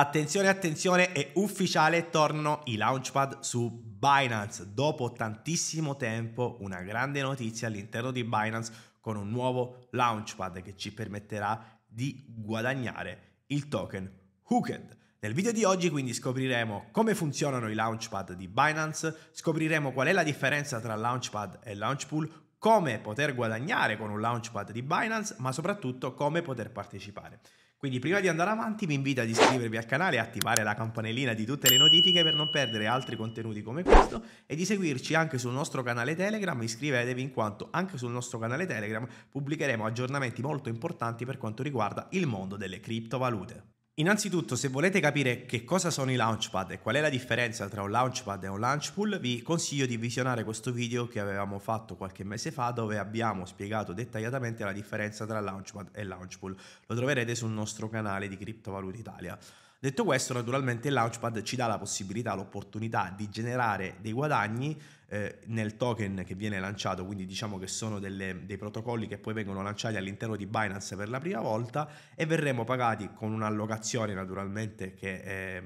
Attenzione, attenzione, è ufficiale, torno i launchpad su Binance. Dopo tantissimo tempo, una grande notizia all'interno di Binance con un nuovo launchpad che ci permetterà di guadagnare il token Hooked. Nel video di oggi quindi scopriremo come funzionano i launchpad di Binance, scopriremo qual è la differenza tra launchpad e launchpool, come poter guadagnare con un launchpad di Binance, ma soprattutto come poter partecipare. Quindi prima di andare avanti vi invito ad iscrivervi al canale e attivare la campanellina di tutte le notifiche per non perdere altri contenuti come questo e di seguirci anche sul nostro canale Telegram, iscrivetevi in quanto anche sul nostro canale Telegram pubblicheremo aggiornamenti molto importanti per quanto riguarda il mondo delle criptovalute. Innanzitutto, se volete capire che cosa sono i launchpad e qual è la differenza tra un launchpad e un launch pool, vi consiglio di visionare questo video che avevamo fatto qualche mese fa dove abbiamo spiegato dettagliatamente la differenza tra launchpad e launch pool. Lo troverete sul nostro canale di Criptovaluta Italia. Detto questo, naturalmente il Launchpad ci dà la possibilità, l'opportunità di generare dei guadagni eh, nel token che viene lanciato, quindi diciamo che sono delle, dei protocolli che poi vengono lanciati all'interno di Binance per la prima volta e verremo pagati con un'allocazione naturalmente che eh,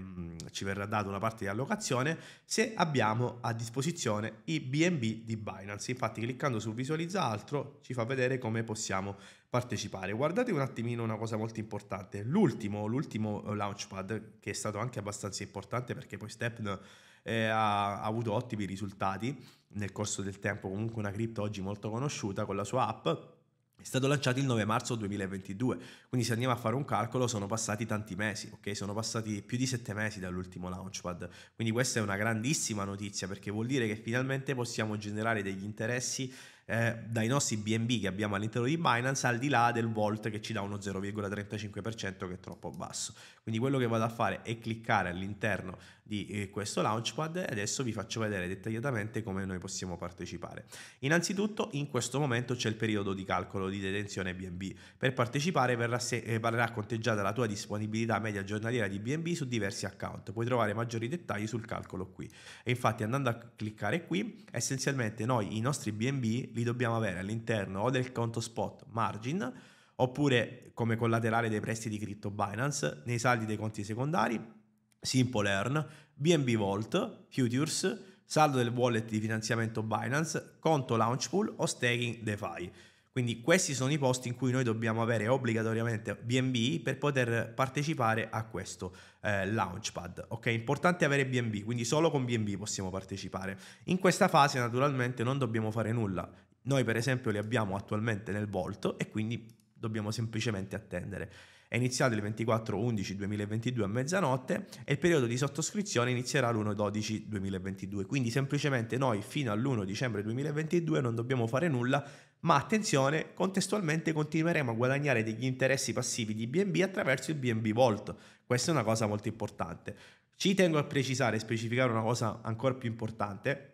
ci verrà data una parte di allocazione se abbiamo a disposizione i BNB di Binance. Infatti cliccando su visualizza altro ci fa vedere come possiamo partecipare. Guardate un attimino una cosa molto importante, l'ultimo, l'ultimo eh, launchpad che è stato anche abbastanza importante perché poi Stepn eh, ha, ha avuto ottimi risultati nel corso del tempo, comunque una cripto oggi molto conosciuta con la sua app è stato lanciato il 9 marzo 2022, quindi se andiamo a fare un calcolo sono passati tanti mesi, ok? Sono passati più di 7 mesi dall'ultimo launchpad, quindi questa è una grandissima notizia perché vuol dire che finalmente possiamo generare degli interessi eh, dai nostri BNB che abbiamo all'interno di Binance al di là del volt che ci dà uno 0,35% che è troppo basso. Quindi quello che vado a fare è cliccare all'interno di eh, questo launchpad e adesso vi faccio vedere dettagliatamente come noi possiamo partecipare. Innanzitutto in questo momento c'è il periodo di calcolo di detenzione BNB. Per partecipare verrà, se- eh, verrà conteggiata la tua disponibilità media giornaliera di BNB su diversi account. Puoi trovare maggiori dettagli sul calcolo qui. E infatti andando a cliccare qui, essenzialmente noi i nostri BNB li dobbiamo avere all'interno o del conto spot margin oppure come collaterale dei prestiti cripto Binance nei saldi dei conti secondari Simple Earn, BNB Vault, Futures, saldo del wallet di finanziamento Binance, conto Launchpool o staking DeFi. Quindi questi sono i posti in cui noi dobbiamo avere obbligatoriamente BNB per poter partecipare a questo eh, launchpad. Ok, importante avere BNB, quindi solo con BNB possiamo partecipare. In questa fase naturalmente non dobbiamo fare nulla. Noi per esempio li abbiamo attualmente nel volto e quindi dobbiamo semplicemente attendere. È iniziato il 24-11-2022 a mezzanotte e il periodo di sottoscrizione inizierà l'1-12-2022. Quindi semplicemente noi fino all'1 dicembre 2022 non dobbiamo fare nulla, ma attenzione, contestualmente continueremo a guadagnare degli interessi passivi di BNB attraverso il BNB Vault. Questa è una cosa molto importante. Ci tengo a precisare e specificare una cosa ancora più importante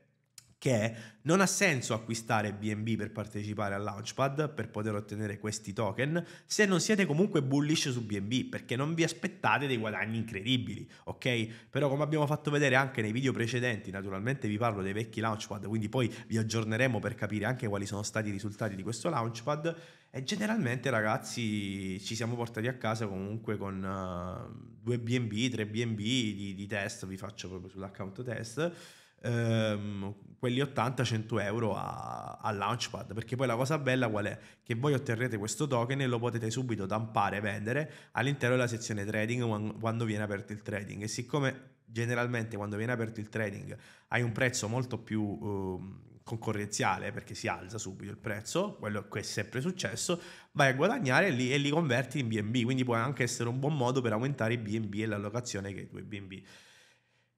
che non ha senso acquistare BNB per partecipare al Launchpad per poter ottenere questi token se non siete comunque bullish su BNB perché non vi aspettate dei guadagni incredibili, ok? Però come abbiamo fatto vedere anche nei video precedenti, naturalmente vi parlo dei vecchi Launchpad, quindi poi vi aggiorneremo per capire anche quali sono stati i risultati di questo Launchpad e generalmente ragazzi ci siamo portati a casa comunque con uh, 2 BNB, 3 BNB di, di test, vi faccio proprio sull'account test ehm, quelli 80-100 euro a, a, Launchpad, perché poi la cosa bella qual è? Che voi otterrete questo token e lo potete subito tampare e vendere all'interno della sezione trading quando viene aperto il trading e siccome generalmente quando viene aperto il trading hai un prezzo molto più... Ehm, concorrenziale perché si alza subito il prezzo, quello che è sempre successo, vai a guadagnare e li, e li converti in BNB, quindi può anche essere un buon modo per aumentare i BNB e l'allocazione che hai ai tuoi BNB.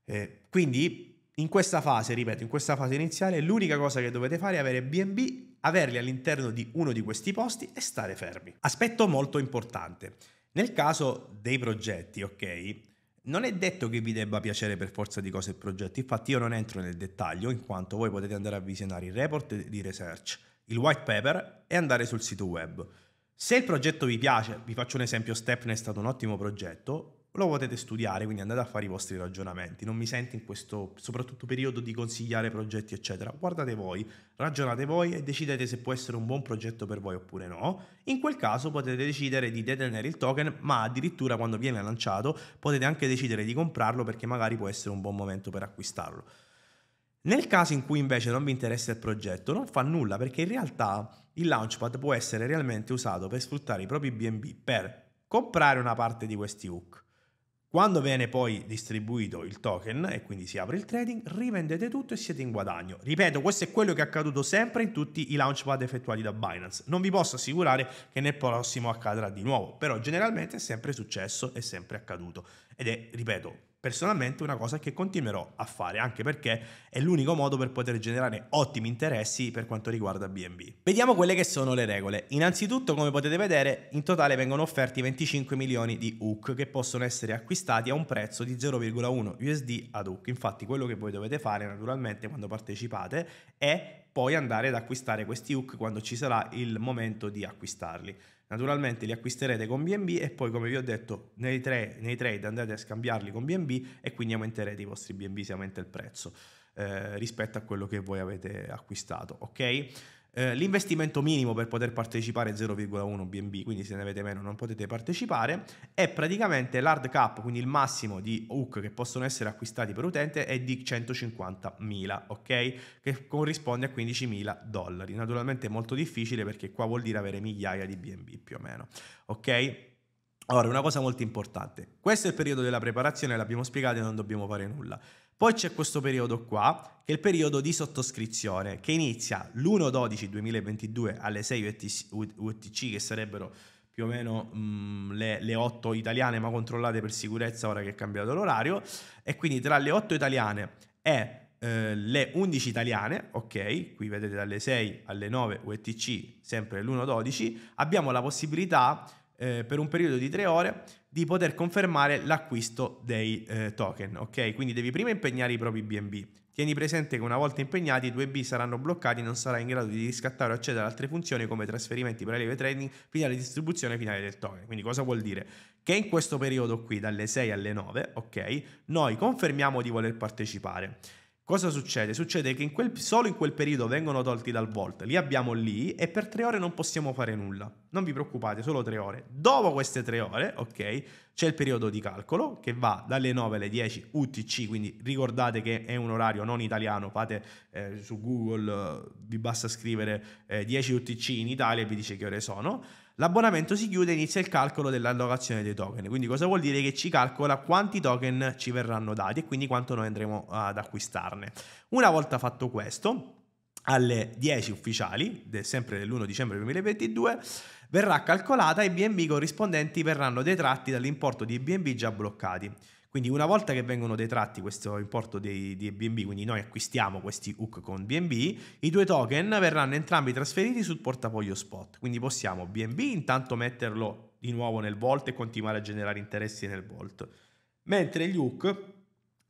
Eh, quindi in questa fase, ripeto, in questa fase iniziale, l'unica cosa che dovete fare è avere BNB, averli all'interno di uno di questi posti e stare fermi. Aspetto molto importante. Nel caso dei progetti, ok, non è detto che vi debba piacere per forza di cose il progetto, infatti io non entro nel dettaglio, in quanto voi potete andare a visionare il report di research, il white paper e andare sul sito web. Se il progetto vi piace, vi faccio un esempio, Stepne è stato un ottimo progetto, lo potete studiare, quindi andate a fare i vostri ragionamenti. Non mi sento in questo, soprattutto periodo, di consigliare progetti, eccetera. Guardate voi, ragionate voi e decidete se può essere un buon progetto per voi oppure no. In quel caso potete decidere di detenere il token, ma addirittura quando viene lanciato potete anche decidere di comprarlo perché magari può essere un buon momento per acquistarlo. Nel caso in cui invece non vi interessa il progetto, non fa nulla perché in realtà il launchpad può essere realmente usato per sfruttare i propri BNB per comprare una parte di questi hook quando viene poi distribuito il token e quindi si apre il trading, rivendete tutto e siete in guadagno. Ripeto, questo è quello che è accaduto sempre in tutti i launchpad effettuati da Binance. Non vi posso assicurare che nel prossimo accadrà di nuovo, però generalmente è sempre successo, è sempre accaduto. Ed è, ripeto, personalmente una cosa che continuerò a fare, anche perché è l'unico modo per poter generare ottimi interessi per quanto riguarda BNB. Vediamo quelle che sono le regole. Innanzitutto, come potete vedere, in totale vengono offerti 25 milioni di hook che possono essere acquistati a un prezzo di 0,1 USD ad hook. Infatti, quello che voi dovete fare naturalmente quando partecipate è poi andare ad acquistare questi hook quando ci sarà il momento di acquistarli. Naturalmente li acquisterete con BNB e poi come vi ho detto nei, tre, nei trade andate a scambiarli con BNB e quindi aumenterete i vostri BNB se aumenta il prezzo eh, rispetto a quello che voi avete acquistato, ok? Eh, l'investimento minimo per poter partecipare è 0,1 BNB, quindi se ne avete meno non potete partecipare, e praticamente l'hard cap, quindi il massimo di hook che possono essere acquistati per utente è di 150.000, ok? Che corrisponde a 15.000 dollari. Naturalmente è molto difficile perché qua vuol dire avere migliaia di BNB più o meno, ok? Allora, una cosa molto importante, questo è il periodo della preparazione, l'abbiamo spiegato e non dobbiamo fare nulla. Poi c'è questo periodo qua, che è il periodo di sottoscrizione, che inizia l'1-12-2022 alle 6 UTC, che sarebbero più o meno mh, mm, le, le, 8 italiane, ma controllate per sicurezza ora che è cambiato l'orario. E quindi tra le 8 italiane e eh, le 11 italiane, ok, qui vedete dalle 6 alle 9 UTC, sempre l'1-12, abbiamo la possibilità eh, per un periodo di 3 ore di poter confermare l'acquisto dei eh, token, ok? Quindi devi prima impegnare i propri BNB. Tieni presente che una volta impegnati i tuoi B saranno bloccati e non sarai in grado di riscattare o accedere ad altre funzioni come trasferimenti, preleve trading, finale distribuzione finale del token. Quindi cosa vuol dire? Che in questo periodo qui, dalle 6 alle 9, ok, noi confermiamo di voler partecipare. Cosa succede? Succede che in quel, solo in quel periodo vengono tolti dal Vault, li abbiamo lì e per tre ore non possiamo fare nulla. Non vi preoccupate, solo tre ore. Dopo queste tre ore, ok, c'è il periodo di calcolo che va dalle 9 alle 10 UTC, quindi ricordate che è un orario non italiano, fate eh, su Google, eh, vi basta scrivere eh, 10 UTC in Italia e vi dice che ore sono L'abbonamento si chiude e inizia il calcolo dell'allocazione dei token, quindi cosa vuol dire? Che ci calcola quanti token ci verranno dati e quindi quanto noi andremo ad acquistarne. Una volta fatto questo, alle 10 ufficiali, sempre dell'1 dicembre 2022, verrà calcolata e i BNB corrispondenti verranno detratti dall'importo di BNB già bloccati. Quindi una volta che vengono detratti questo importo di, di BNB, quindi noi acquistiamo questi hook con BNB, i due token verranno entrambi trasferiti sul portafoglio spot. Quindi possiamo BNB intanto metterlo di nuovo nel vault e continuare a generare interessi nel vault. Mentre gli hook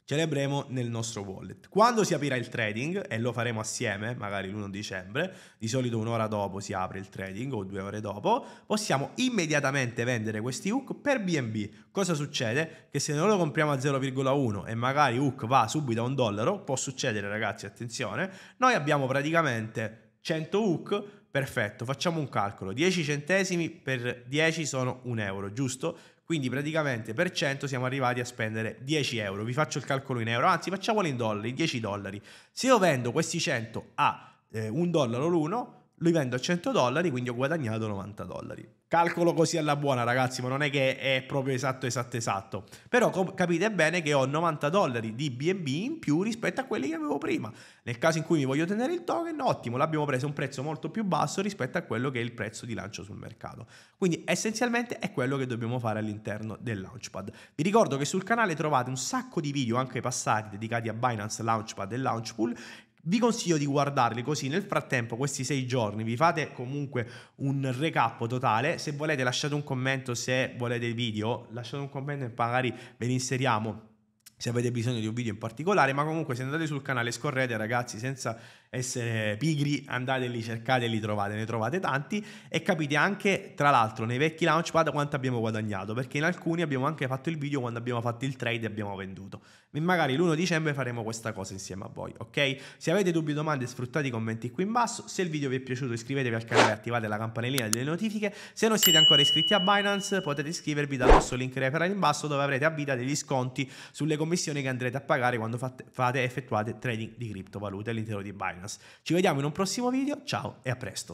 celebremo nel nostro wallet. Quando si aprirà il trading, e lo faremo assieme, magari l'1 dicembre, di solito un'ora dopo si apre il trading o due ore dopo, possiamo immediatamente vendere questi hook per BNB. Cosa succede? Che se noi lo compriamo a 0,1 e magari hook va subito a un dollaro, può succedere ragazzi, attenzione, noi abbiamo praticamente 100 hook perfetto, facciamo un calcolo, 10 centesimi per 10 sono 1 euro, giusto? Quindi praticamente per 100 siamo arrivati a spendere 10 euro. Vi faccio il calcolo in euro, anzi facciamolo in dollari, 10 dollari. Se io vendo questi 100 a eh, 1 dollaro l'uno, lui vendo a 100 dollari, quindi ho guadagnato 90 dollari. Calcolo così alla buona, ragazzi, ma non è che è proprio esatto, esatto, esatto. Però com- capite bene che ho 90 dollari di BNB in più rispetto a quelli che avevo prima. Nel caso in cui mi voglio tenere il token, ottimo, l'abbiamo preso a un prezzo molto più basso rispetto a quello che è il prezzo di lancio sul mercato. Quindi essenzialmente è quello che dobbiamo fare all'interno del Launchpad. Vi ricordo che sul canale trovate un sacco di video anche passati dedicati a Binance Launchpad e Launchpool vi consiglio di guardarli così nel frattempo questi sei giorni vi fate comunque un recap totale. Se volete lasciate un commento se volete il video, lasciate un commento e magari ve li inseriamo se avete bisogno di un video in particolare, ma comunque se andate sul canale scorrete ragazzi senza essere pigri, andate lì, cercate e li trovate, ne trovate tanti e capite anche tra l'altro nei vecchi launchpad quanto abbiamo guadagnato, perché in alcuni abbiamo anche fatto il video quando abbiamo fatto il trade e abbiamo venduto. E magari l'1 dicembre faremo questa cosa insieme a voi, ok? Se avete dubbi o domande sfruttate i commenti qui in basso, se il video vi è piaciuto iscrivetevi al canale e attivate la campanellina delle notifiche, se non siete ancora iscritti a Binance potete iscrivervi dal nostro link referral in basso dove avrete a vita degli sconti sulle commissioni commissioni che andrete a pagare quando fate, fate effettuate trading di criptovalute all'interno di Binance. Ci vediamo in un prossimo video, ciao e a presto.